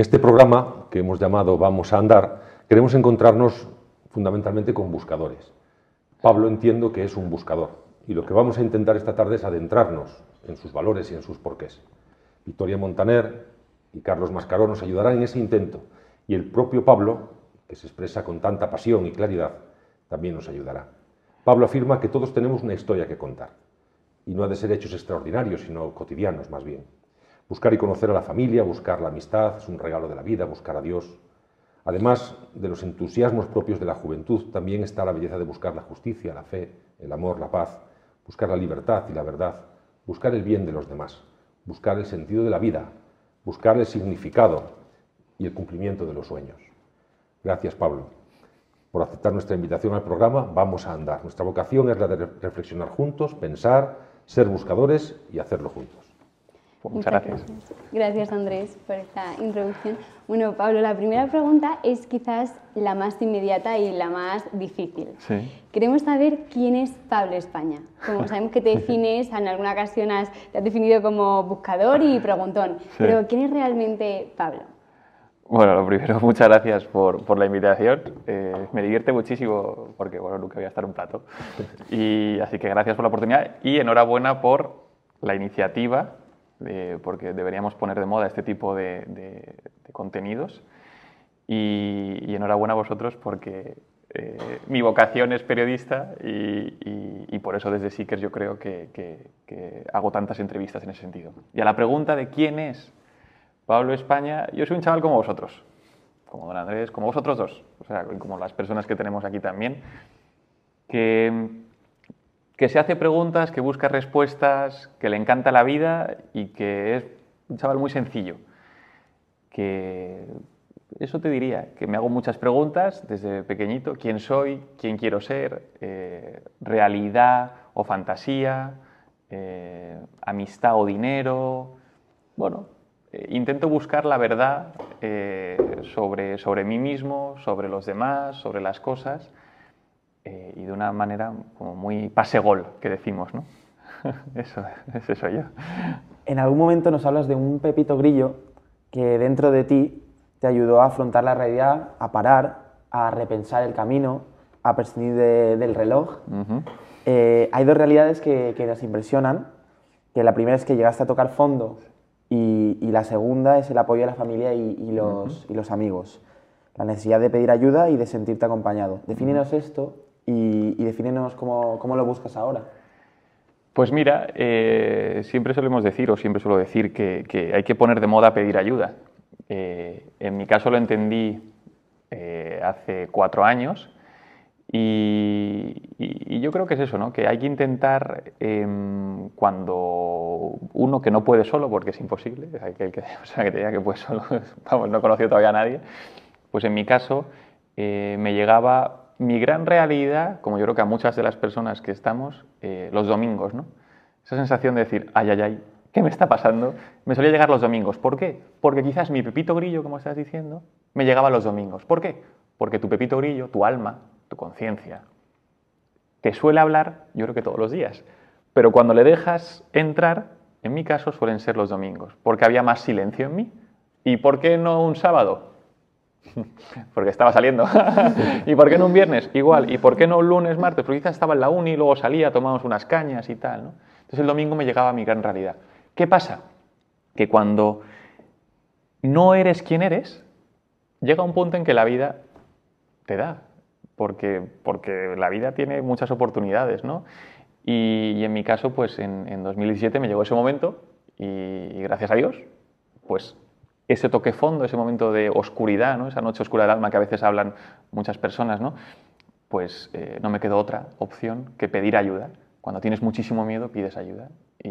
En este programa, que hemos llamado Vamos a Andar, queremos encontrarnos fundamentalmente con buscadores. Pablo entiendo que es un buscador y lo que vamos a intentar esta tarde es adentrarnos en sus valores y en sus porqués. Victoria Montaner y Carlos Mascaró nos ayudarán en ese intento y el propio Pablo, que se expresa con tanta pasión y claridad, también nos ayudará. Pablo afirma que todos tenemos una historia que contar y no ha de ser hechos extraordinarios, sino cotidianos más bien. Buscar y conocer a la familia, buscar la amistad, es un regalo de la vida, buscar a Dios. Además de los entusiasmos propios de la juventud, también está la belleza de buscar la justicia, la fe, el amor, la paz, buscar la libertad y la verdad, buscar el bien de los demás, buscar el sentido de la vida, buscar el significado y el cumplimiento de los sueños. Gracias, Pablo, por aceptar nuestra invitación al programa Vamos a Andar. Nuestra vocación es la de reflexionar juntos, pensar, ser buscadores y hacerlo juntos. Pues muchas, gracias. gracias. Andrés por esta introducción. Bueno, Pablo, la primera pregunta es quizás la más inmediata y la más difícil. Queremos saber quién es Pablo España. Como sabemos que te defines, en alguna ocasión te has definido como buscador y preguntón, pero ¿quién es realmente Pablo? Bueno, lo primero, muchas gracias por, la invitación. Eh, me divierte muchísimo porque, bueno, nunca voy a estar un plato. Y así que gracias por la oportunidad y enhorabuena por la iniciativa porque deberíamos poner de moda este tipo de, contenidos. Y, enhorabuena a vosotros porque eh, mi vocación es periodista y, por eso desde Seekers yo creo que, hago tantas entrevistas en ese sentido. Y a la pregunta de quién es Pablo España, yo soy un chaval como vosotros, como don Andrés, como vosotros dos, o sea, como las personas que tenemos aquí también, que que se hace preguntas, que busca respuestas, que le encanta la vida y que es un chaval muy sencillo. Que eso te diría, que me hago muchas preguntas desde pequeñito, quién soy, quién quiero ser, eh, realidad o fantasía, eh, amistad o dinero. Bueno, eh, intento buscar la verdad sobre mí mismo, sobre los demás, sobre las cosas eh, y de una manera como muy pase-gol, que decimos, ¿no? eso, es eso yo. En algún momento nos hablas de un pepito grillo que dentro de ti te ayudó a afrontar la realidad, a parar, a repensar el camino, a prescindir del reloj. Eh, hay dos realidades que, que, nos impresionan, que la primera es que llegaste a tocar fondo y, y la segunda es el apoyo de la familia y, y los, y los amigos. La necesidad de pedir ayuda y de sentirte acompañado. Defínenos esto y, y cómo, cómo, lo buscas ahora. Pues mira, eh, siempre solemos decir, o siempre suelo decir, que, hay que poner de moda pedir ayuda. Eh, en mi caso lo entendí eh, hace cuatro años y, yo creo que es eso, ¿no? que hay que intentar em, cuando uno que no puede solo, porque es imposible, hay que, o que que solo, vamos, no he conocido todavía a nadie, pues en mi caso me llegaba mi gran realidad, como yo creo que a muchas de las personas que estamos, eh, los domingos, ¿no? Esa sensación de decir, ay, ay, ay, ¿qué me está pasando? Me solía llegar los domingos. ¿Por qué? Porque quizás mi pepito grillo, como estás diciendo, me llegaba los domingos. ¿Por qué? Porque tu pepito grillo, tu alma, tu conciencia, te suele hablar, yo creo que todos los días. Pero cuando le dejas entrar, en mi caso suelen ser los domingos, porque había más silencio en mí. ¿Y por qué no un sábado? Porque estaba saliendo. ¿Y por qué no un viernes? Igual. ¿Y por qué no un lunes, martes? Porque quizás estaba en la uni, luego salía, tomábamos unas cañas y tal. Entonces el domingo me llegaba a mi gran realidad. ¿Qué pasa? Que cuando no eres quien eres, llega un punto en que la vida te da. Porque, porque la vida tiene muchas oportunidades, ¿no? Y, en mi caso, pues en, 2017 me llegó ese momento y, y gracias a Dios, pues ese toque fondo, ese momento de oscuridad, esa noche oscura del alma que a veces hablan muchas personas, ¿no? pues eh, no me quedó otra opción que pedir ayuda. Cuando tienes muchísimo miedo, pides ayuda. Y,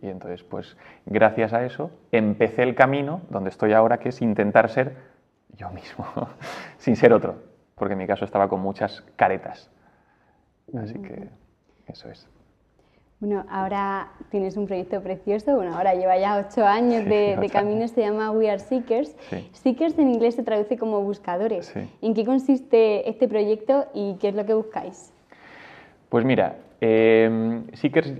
y, entonces, pues gracias a eso, empecé el camino donde estoy ahora, que es intentar ser yo mismo, sin ser otro, porque en mi caso estaba con muchas caretas. Así que eso es. Bueno, ahora tienes un proyecto precioso, bueno, ahora lleva ya ocho años de, camino, se llama We Are Seekers. Seekers en inglés se traduce como buscadores. ¿En qué consiste este proyecto y qué es lo que buscáis? Pues mira, em, Seekers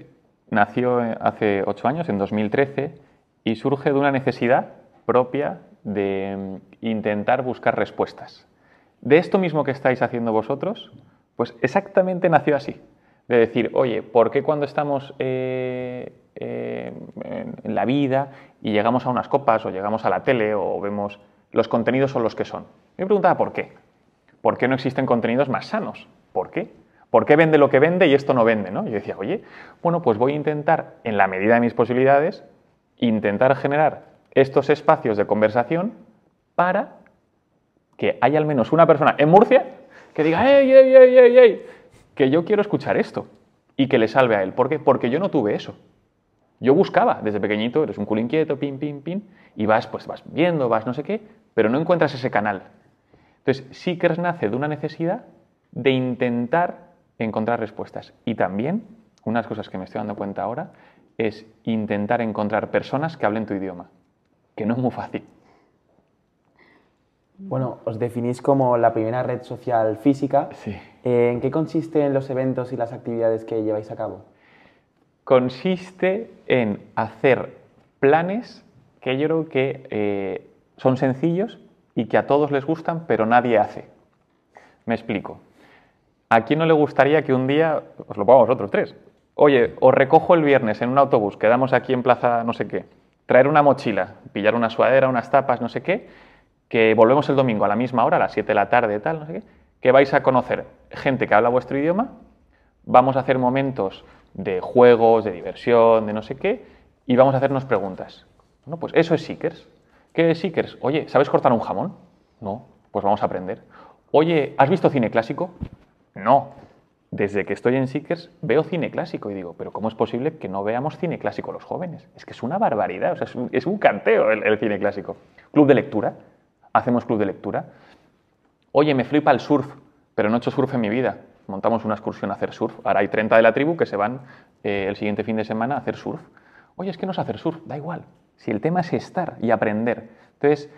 nació hace ocho años, en 2013, y surge de una necesidad propia de em, intentar buscar respuestas. De esto mismo que estáis haciendo vosotros, pues exactamente nació así de decir, oye, ¿por qué cuando estamos eh, eh, en la vida y llegamos a unas copas o llegamos a la tele o vemos los contenidos son los que son? me preguntaba por qué. ¿Por qué no existen contenidos más sanos? ¿Por qué? ¿Por qué vende lo que vende y esto no vende? ¿no? Yo decía, oye, bueno, pues voy a intentar, en la medida de mis posibilidades, intentar generar estos espacios de conversación para que haya al menos una persona en Murcia que diga, ¡ey, ey, ey, ey, ey! que yo quiero escuchar esto y que le salve a él. ¿Por qué? Porque yo no tuve eso. Yo buscaba desde pequeñito, eres un culo inquieto, pin, pin, pin, y vas, pues vas viendo, vas no sé qué, pero no encuentras ese canal. Entonces, que nace de una necesidad de intentar encontrar respuestas. Y también, unas cosas que me estoy dando cuenta ahora, es intentar encontrar personas que hablen tu idioma, que no es muy fácil. Bueno, os definís como la primera red social física. Sí. Eh, ¿En qué consisten los eventos y las actividades que lleváis a cabo? Consiste en hacer planes que yo creo que eh, son sencillos y que a todos les gustan, pero nadie hace. Me explico. ¿A quién no le gustaría que un día, os lo pongamos otros tres, oye, os recojo el viernes en un autobús, quedamos aquí en plaza no sé qué, traer una mochila, pillar una suadera, unas tapas, no sé qué, que volvemos el domingo a la misma hora, a las 7 de la tarde, tal, no sé qué, que vais a conocer gente que habla vuestro idioma, vamos a hacer momentos de juegos, de diversión, de no sé qué, y vamos a hacernos preguntas. No, pues eso es Seekers. ¿Qué es Seekers? Oye, ¿sabes cortar un jamón? No, pues vamos a aprender. Oye, ¿has visto cine clásico? No. Desde que estoy en Seekers veo cine clásico y digo, pero ¿cómo es posible que no veamos cine clásico los jóvenes? Es que es una barbaridad, o sea, es un, canteo el cine clásico. Club de lectura, hacemos club de lectura. Oye, me flipa el surf, pero no he hecho surf en mi vida. Montamos una excursión a hacer surf. Ahora hay 30 de la tribu que se van eh, el siguiente fin de semana a hacer surf. Oye, es que no es hacer surf, da igual. Si el tema es estar y aprender. Entonces,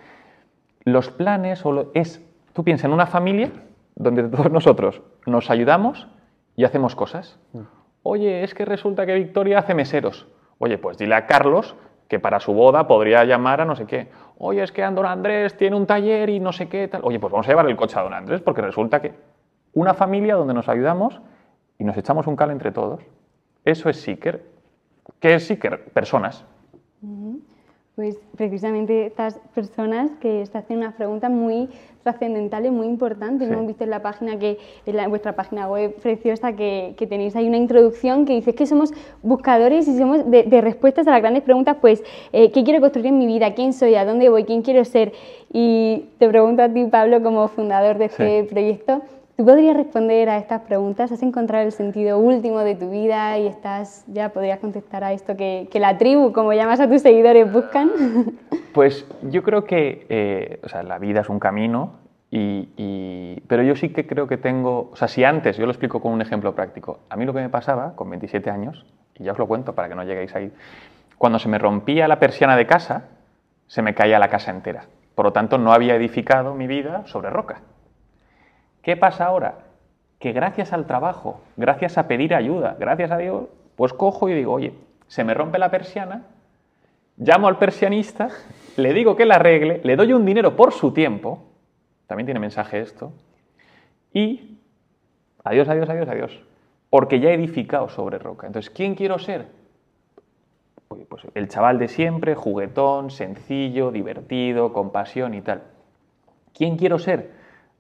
los planes es, tú piensas en una familia donde todos nosotros nos ayudamos y hacemos cosas. Mm. Oye, es que resulta que Victoria hace meseros. Oye, pues dile a Carlos que para su boda podría llamar a no sé qué. Oye, es que Andrés tiene un taller y no sé qué tal. Oye, pues vamos a llevar el coche a Don Andrés porque resulta que una familia donde nos ayudamos y nos echamos un cal entre todos. Eso es Seeker. ¿Qué es Seeker? Personas. Pues precisamente estas personas que se hacen una pregunta muy trascendental y muy importante. Sí. Hemos visto en la página que, en, vuestra página web preciosa que, que, tenéis ahí una introducción que dice que somos buscadores y somos de, respuestas a las grandes preguntas, pues, eh, ¿qué quiero construir en mi vida? ¿Quién soy? ¿A dónde voy? ¿Quién quiero ser? Y te pregunto a ti, Pablo, como fundador de este proyecto, tú podrías responder a estas preguntas, has encontrado el sentido último de tu vida y estás, ya podrías contestar a esto que, la tribu, como llamas a tus seguidores, buscan. Pues yo creo que eh, o sea, la vida es un camino y, y, pero yo sí que creo que tengo, o sea, si antes, yo lo explico con un ejemplo práctico, a mí lo que me pasaba con 27 años, y ya os lo cuento para que no lleguéis ahí, cuando se me rompía la persiana de casa, se me caía la casa entera. Por lo tanto, no había edificado mi vida sobre roca. ¿Qué pasa ahora? Que gracias al trabajo, gracias a pedir ayuda, gracias a Dios, pues cojo y digo, oye, se me rompe la persiana, llamo al persianista, le digo que la arregle, le doy un dinero por su tiempo, también tiene mensaje esto, y adiós, adiós, adiós, adiós, porque ya he edificado sobre roca. Entonces, ¿quién quiero ser? Pues el chaval de siempre, juguetón, sencillo, divertido, con pasión y tal. ¿Quién quiero ser?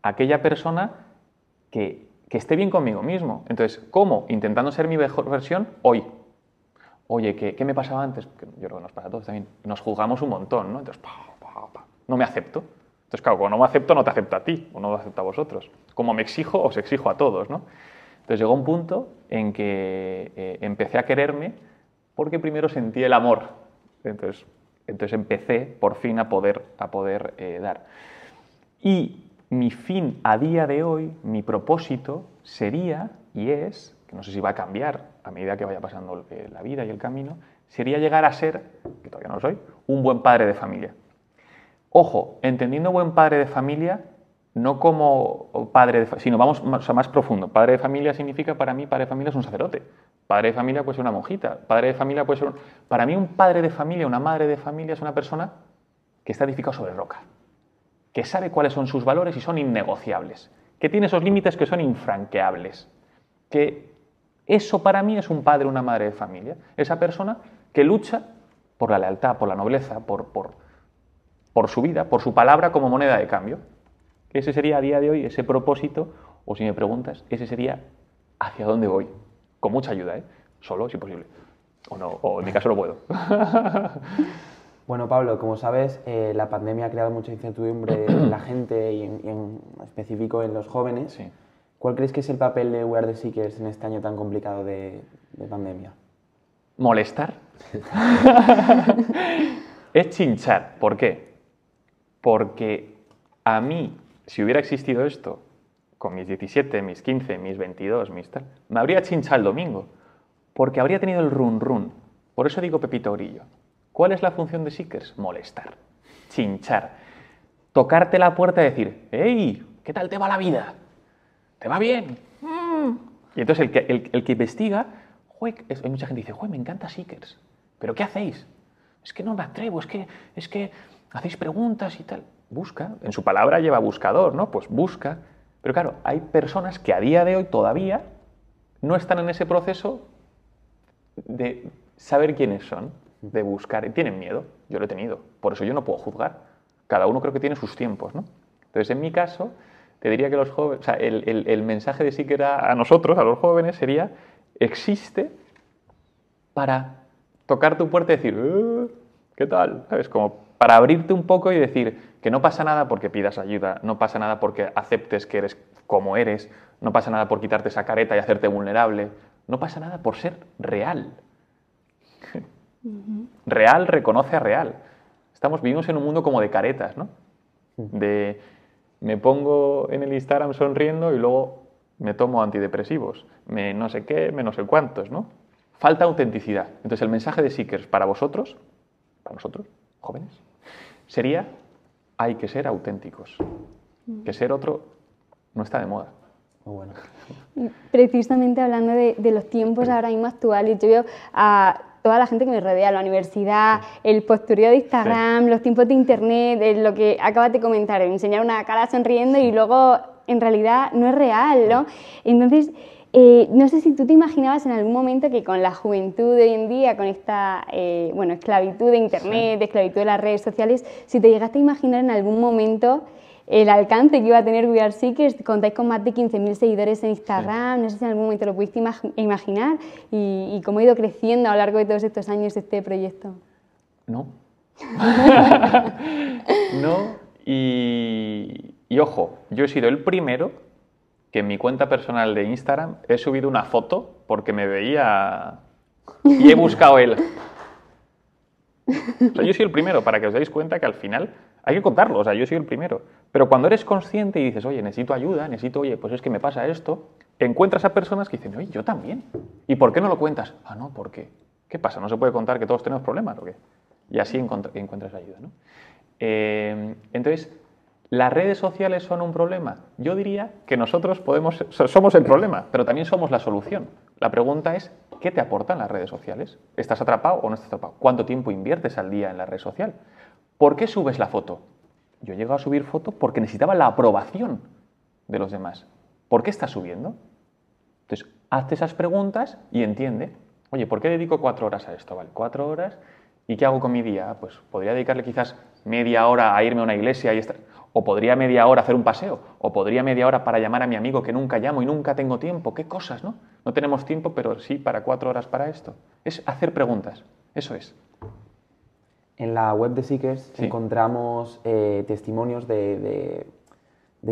aquella persona que, que esté bien conmigo mismo. Entonces, ¿cómo? Intentando ser mi mejor versión hoy. Oye, ¿qué, me pasaba antes? yo creo que nos pasa a todos también. Nos juzgamos un montón, ¿no? Entonces, no me acepto. Entonces, claro, cuando no me acepto, no te acepto a ti, o no lo acepto a vosotros. Como me exijo, os exijo a todos, ¿no? Entonces llegó un punto en que eh, empecé a quererme porque primero sentí el amor. Entonces, entonces empecé por fin a poder, a poder eh, dar. Y mi fin a día de hoy, mi propósito sería y es, que no sé si va a cambiar a medida que vaya pasando eh, la vida y el camino, sería llegar a ser, que todavía no lo soy, un buen padre de familia. Ojo, entendiendo buen padre de familia no como padre de sino vamos más, profundo. Padre de familia significa para mí, padre de familia es un sacerdote. Padre de familia puede ser una monjita. Padre de familia puede ser Para mí un padre de familia, una madre de familia es una persona que está edificada sobre roca que sabe cuáles son sus valores y son innegociables, que tiene esos límites que son infranqueables, que eso para mí es un padre o una madre de familia, esa persona que lucha por la lealtad, por la nobleza, por, por, por su vida, por su palabra como moneda de cambio. Ese sería a día de hoy ese propósito, o si me preguntas, ese sería hacia dónde voy. Con mucha ayuda, ¿eh? Solo, si posible. O no, o en mi caso lo puedo. Bueno, Pablo, como sabes, eh, la pandemia ha creado mucha incertidumbre en la gente y en, específico en los jóvenes. ¿Cuál crees que es el papel de We the Seekers en este año tan complicado de, pandemia? Molestar. es chinchar. ¿Por qué? Porque a mí, si hubiera existido esto con mis 17, mis 15, mis 22, mis tal, me habría chinchado el domingo. Porque habría tenido el run run. Por eso digo Pepito Orillo. ¿Cuál es la función de Seekers? Molestar, chinchar, tocarte la puerta y decir, ¡Ey! ¿Qué tal te va la vida? ¿Te va bien? Mm. Y entonces el que, investiga, hay mucha gente que dice, ¡Jue, me encanta Seekers, pero ¿qué hacéis? Es que no me atrevo, es que, es que hacéis preguntas y tal. Busca, en su palabra lleva buscador, ¿no? Pues busca. Pero claro, hay personas que a día de hoy todavía no están en ese proceso de saber quiénes son de buscar, tienen miedo, yo lo he tenido, por eso yo no puedo juzgar. Cada uno creo que tiene sus tiempos, ¿no? Entonces, en mi caso, te diría que los jóvenes, o sea, el, mensaje de sí que era a nosotros, a los jóvenes, sería, existe para tocar tu puerta y decir, eh, ¿qué tal? ¿Sabes? Como para abrirte un poco y decir que no pasa nada porque pidas ayuda, no pasa nada porque aceptes que eres como eres, no pasa nada por quitarte esa careta y hacerte vulnerable, no pasa nada por ser real. Real reconoce a real. Estamos, vivimos en un mundo como de caretas, ¿no? De me pongo en el Instagram sonriendo y luego me tomo antidepresivos, me no sé qué, me no sé cuántos, ¿no? Falta autenticidad. Entonces el mensaje de Seekers para vosotros, para nosotros, jóvenes, sería hay que ser auténticos, mm. que ser otro no está de moda. Precisamente hablando de, de los tiempos ahora mismo actuales, yo veo a toda la gente que me rodea, la universidad, el postureo de Instagram, los tiempos de internet, lo que acabas de comentar, enseñar una cara sonriendo y luego en realidad no es real, ¿no? Entonces, eh, no sé si tú te imaginabas en algún momento que con la juventud de hoy en día, con esta eh, bueno, esclavitud de internet, esclavitud de las redes sociales, si te llegaste a imaginar en algún momento el alcance que iba a tener We Are Seekers. Contáis con más de 15.000 seguidores en Instagram, no sé si en algún momento lo pudiste imaginar y, cómo ha ido creciendo a lo largo de todos estos años este proyecto. No. no, y, y ojo, yo he sido el primero que en mi cuenta personal de Instagram he subido una foto porque me veía y he buscado él yo soy el primero, para que os dais cuenta que al final hay que contarlo, o sea, yo soy el primero. Pero cuando eres consciente y dices, oye, necesito ayuda, necesito, oye, pues es que me pasa esto, encuentras a personas que dicen, oye, yo también. ¿Y por qué no lo cuentas? Ah, no, ¿por qué? ¿Qué pasa? ¿No se puede contar que todos tenemos problemas o qué? Y así encuentras ayuda, ¿no? Em, entonces, ¿las redes sociales son un problema? Yo diría que nosotros podemos, somos el problema, pero también somos la solución. La pregunta es, ¿Qué te aportan las redes sociales? ¿Estás atrapado o no estás atrapado? ¿Cuánto tiempo inviertes al día en la red social? ¿Por qué subes la foto? Yo llego a subir foto porque necesitaba la aprobación de los demás. ¿Por qué estás subiendo? Entonces, hazte esas preguntas y entiende. Oye, ¿por qué dedico cuatro horas a esto? Vale, cuatro horas. ¿Y qué hago con mi día? Pues podría dedicarle quizás media hora a irme a una iglesia y estar o podría media hora hacer un paseo, o podría media hora para llamar a mi amigo que nunca llamo y nunca tengo tiempo, qué cosas, ¿no? No tenemos tiempo, pero sí para cuatro horas para esto. Es hacer preguntas, eso es. En la web de Seekers encontramos eh, testimonios de,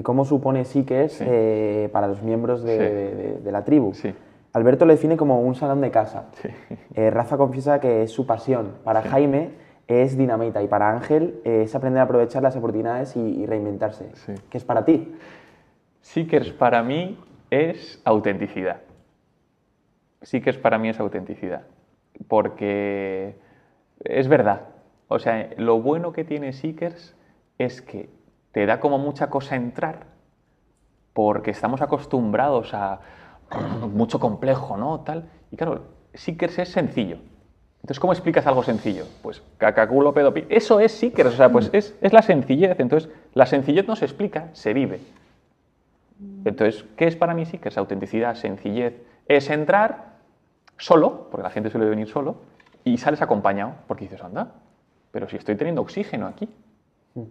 cómo supone Seekers eh, para los miembros de, la tribu. Alberto lo define como un salón de casa. Raza eh, Rafa confiesa que es su pasión. Para Jaime es dinamita y para Ángel eh, es aprender a aprovechar las oportunidades y, reinventarse. Sí. ¿Qué es para ti? Seekers para mí es autenticidad. Seekers para mí es autenticidad. Porque es verdad. O sea, lo bueno que tiene Seekers es que te da como mucha cosa entrar porque estamos acostumbrados a mucho complejo, ¿no? Tal. Y claro, Seekers es sencillo. Entonces, ¿cómo explicas algo sencillo? Pues cacaculo, pedo, Eso es sí o sea, pues es, es la sencillez. Entonces, la sencillez no se explica, se vive. Entonces, ¿qué es para mí sí que Es Autenticidad, sencillez. Es entrar solo, porque la gente suele venir solo, y sales acompañado, porque dices, anda, pero si estoy teniendo oxígeno aquí. Mm.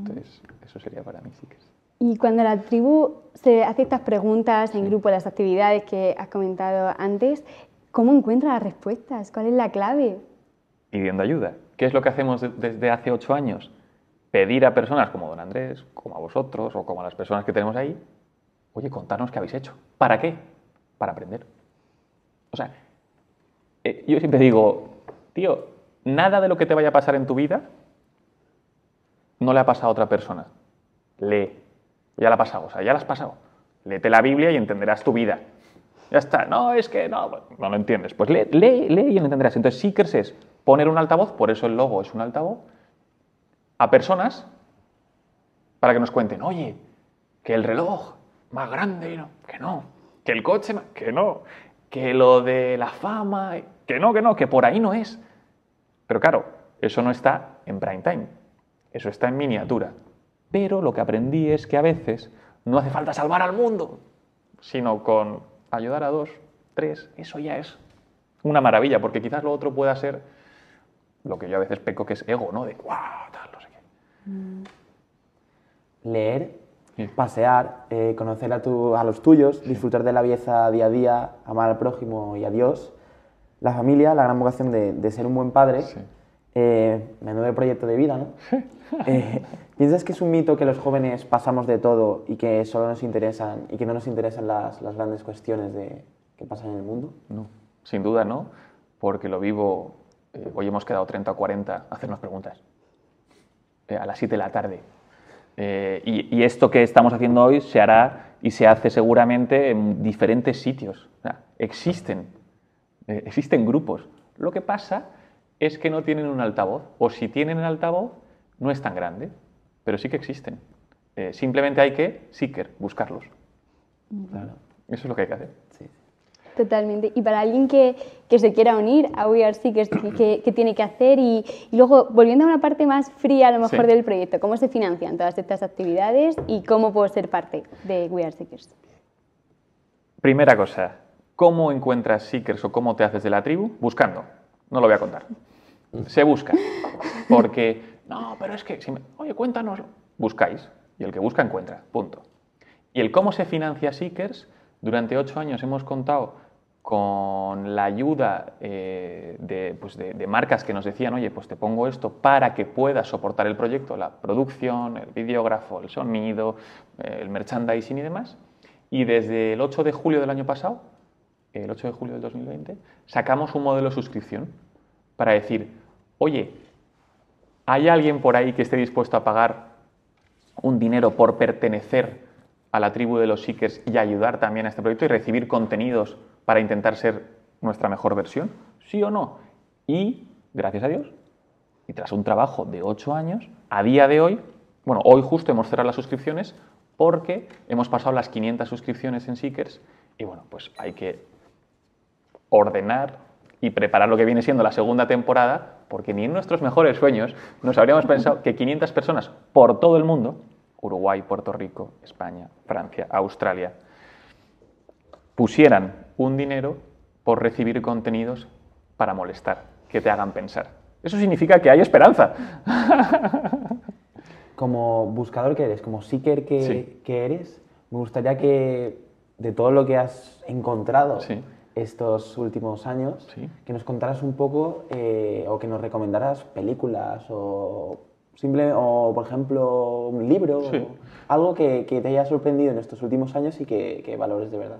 Entonces, eso sería para mí es. Y cuando la tribu se hace estas preguntas en grupo, las actividades que has comentado antes, ¿Cómo encuentra las respuestas? ¿Cuál es la clave? Pidiendo ayuda. ¿Qué es lo que hacemos desde hace ocho años? Pedir a personas como don Andrés, como a vosotros o como a las personas que tenemos ahí, oye, contarnos qué habéis hecho. ¿Para qué? Para aprender. O sea, eh, yo siempre digo, tío, nada de lo que te vaya a pasar en tu vida no le ha pasado a otra persona. Lee. Ya la ha pasado, o sea, ya la has pasado. Léete la Biblia y entenderás tu vida. Ya está, no, es que no, no lo entiendes. Pues lee, lee, y lo entenderás. Entonces, Seekers es poner un altavoz, por eso el logo es un altavoz, a personas para que nos cuenten, oye, que el reloj más grande, que no, que el coche, que no, que lo de la fama, que no, que no, que por ahí no es. Pero claro, eso no está en prime time, eso está en miniatura. Pero lo que aprendí es que a veces no hace falta salvar al mundo, sino con ayudar a dos, tres, eso ya es una maravilla, porque quizás lo otro pueda ser lo que yo a veces peco que es ego, ¿no? De wow, Tal, no sé qué. Mm. Leer, pasear, eh, conocer a, a, los tuyos, disfrutar de la belleza día a día, amar al prójimo y a Dios. La familia, la gran vocación de, de ser un buen padre. Eh, menudo proyecto de vida, ¿no? Eh, ¿Piensas que es un mito que los jóvenes pasamos de todo y que solo nos interesan y que no nos interesan las, grandes cuestiones de, que pasan en el mundo? No, sin duda no, porque lo vivo. Eh, hoy hemos quedado 30 o 40 a hacernos preguntas eh, a las 7 de la tarde. Y, esto que estamos haciendo hoy se hará y se hace seguramente en diferentes sitios. existen, existen grupos. Lo que pasa es que no tienen un altavoz, o si tienen el altavoz, no es tan grande, pero sí que existen. Eh, simplemente hay que seeker, buscarlos. Claro. Eso es lo que hay que hacer. Totalmente. Y para alguien que, se quiera unir a We Are Seekers, ¿qué, tiene que hacer? Y, luego, volviendo a una parte más fría a lo mejor del proyecto, ¿cómo se financian todas estas actividades y cómo puedo ser parte de We Are Seekers? Primera cosa, ¿cómo encuentras Seekers o cómo te haces de la tribu? Buscando. No lo voy a contar se busca. Porque, no, pero es que, oye, cuéntanos, buscáis. Y el que busca encuentra, punto. Y el cómo se financia Seekers, durante ocho años hemos contado con la ayuda eh, pues de, marcas que nos decían, oye, pues te pongo esto para que puedas soportar el proyecto, la producción, el videógrafo, el sonido, eh, el merchandising y demás. Y desde el 8 de julio del año pasado, el 8 de julio del 2020, sacamos un modelo suscripción para decir, oye, ¿hay alguien por ahí que esté dispuesto a pagar un dinero por pertenecer a la tribu de los Seekers y ayudar también a este proyecto y recibir contenidos para intentar ser nuestra mejor versión? ¿Sí o no? Y, gracias a Dios, y tras un trabajo de ocho años, a día de hoy, bueno, hoy justo hemos cerrado las suscripciones porque hemos pasado las 500 suscripciones en Seekers y bueno, pues hay que ordenar y preparar lo que viene siendo la segunda temporada porque ni en nuestros mejores sueños nos habríamos pensado que 500 personas por todo el mundo, Uruguay, Puerto Rico, España, Francia, Australia, pusieran un dinero por recibir contenidos para molestar, que te hagan pensar. Eso significa que hay esperanza. Como buscador que eres, como seeker que, que eres, me gustaría que de todo lo que has encontrado, estos últimos años, que nos contaras un poco eh, o que nos recomendaras películas o simple o por ejemplo un libro, algo que, te haya sorprendido en estos últimos años y que, valores de verdad.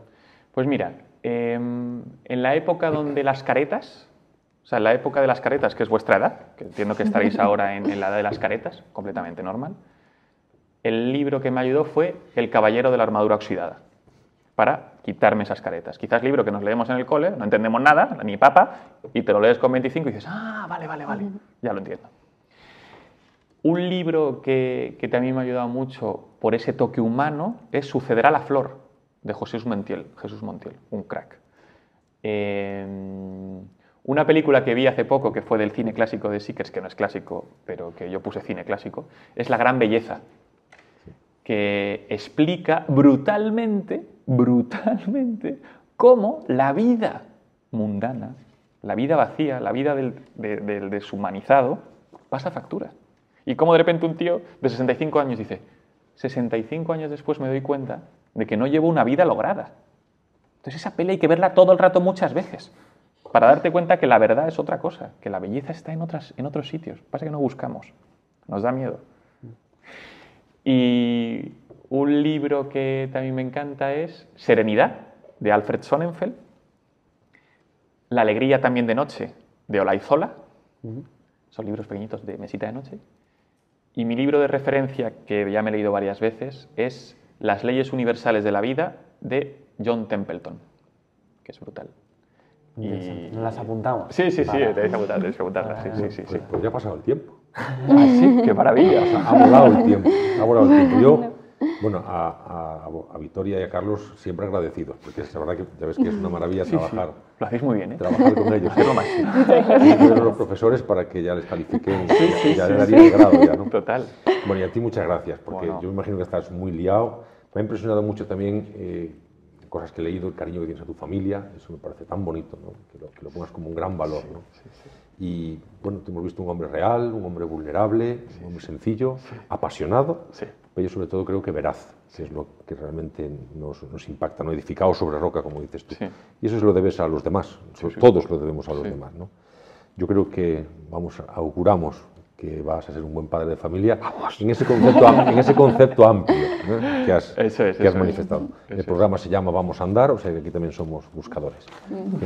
Pues mira, em, en la época donde las caretas, o sea, en la época de las caretas, que es vuestra edad, que entiendo que estaréis ahora en, en la edad de las caretas, completamente normal, el libro que me ayudó fue El Caballero de la Armadura Oxidada, para quitarme esas caretas. Quizás libro que nos leemos en el cole, no entendemos nada, ni papa, y te lo lees con 25 y dices, ah, vale, vale, vale, ya lo entiendo. Un libro que, también me ha ayudado mucho por ese toque humano es Sucederá la flor, de José Montiel, Jesús Montiel, un crack. Em, una película que vi hace poco, que fue del cine clásico de Seekers, que no es clásico, pero que yo puse cine clásico, es La Gran Belleza, que explica brutalmente brutalmente cómo la vida mundana, la vida vacía, la vida del, deshumanizado, pasa factura. Y cómo de repente un tío de 65 años dice, 65 años después me doy cuenta de que no llevo una vida lograda. Entonces esa pelea hay que verla todo el rato muchas veces para darte cuenta que la verdad es otra cosa, que la belleza está en, otras, en otros sitios. Pasa que no buscamos, nos da miedo. Y un libro que también me encanta es Serenidad, de Alfred Sonnenfeld. La alegría también de noche, de Olaizola. Zola. Son libros pequeñitos de mesita de noche. Y mi libro de referencia, que ya me he leído varias veces, es Las leyes universales de la vida, de John Templeton, que es brutal. Y... Las apuntamos. Sí, sí, sí, tenéis que apuntarlas. pues, ya ha pasado el tiempo. Ah, sí, qué maravilla. ha volado el tiempo. Ha volado el tiempo. Bueno, a, a, Victoria y a Carlos siempre agradecidos, porque es la verdad que ya ves que es una maravilla trabajar. Lo hacéis muy bien, ¿eh? Trabajar con ellos. Es lo máximo. los profesores para que ya les califiquen, ya, les el grado, ya, ¿no? Total. Bueno, y a ti muchas gracias, porque yo yo imagino que estás muy liado. Me ha impresionado mucho también eh, cosas que he leído, el cariño que tienes a tu familia, eso me parece tan bonito, ¿no? Que lo, que lo pongas como un gran valor, ¿no? Y bueno, te hemos visto un hombre real, un hombre vulnerable, un hombre sencillo, apasionado, pero yo sobre todo creo que veraz, que es lo que realmente nos, nos impacta, no edificado sobre roca, como dices tú. Y eso es lo debes a los demás, todos lo debemos a los demás. ¿no? Yo creo que vamos, auguramos que vas a ser un buen padre de familia, en ese concepto, en ese concepto amplio que has, que has manifestado. el programa se llama Vamos a Andar, o sea que aquí también somos buscadores.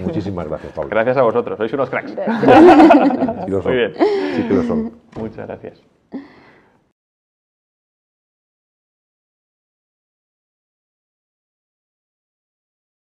muchísimas gracias, Pablo. Gracias a vosotros, sois unos cracks. Sí, lo Muy bien. Sí lo son. Muchas gracias.